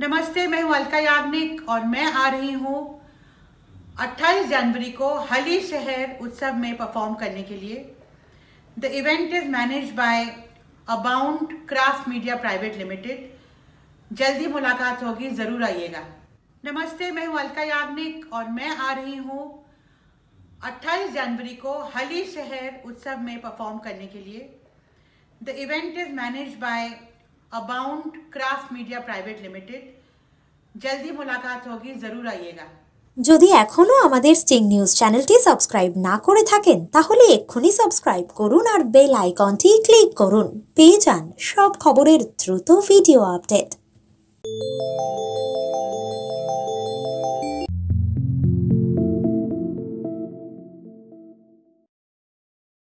नमस्ते मैं हूं अलका याग्निक और मैं आ रही हूं 28 जनवरी को हली शहर उत्सव में परफॉर्म करने के लिए the event is manage by abound craft media private limited जल्दी मुलाकात होगी ज़रूर आइएगा नमस्ते मैं हूं अलका याग्निक और मैं आ रही हूं 28 जनवरी को हली शहर उत्सव में परफॉर्म करने के लिए the event is manage by abound craft media private limited जल्दी मुलाकात होगी ज़रूर आइएगा যদি এখনও আমাদের স্টিং নিউজ চ্যানেলটি সাবস্ক্রাইব না করে থাকেন তাহলে এক্ষুনি সাবস্ক্রাইব করুন আর বেল আইকনটি ক্লিক করুন পেয়ে যান সব খবরের দ্রুত ভিডিও আপডেট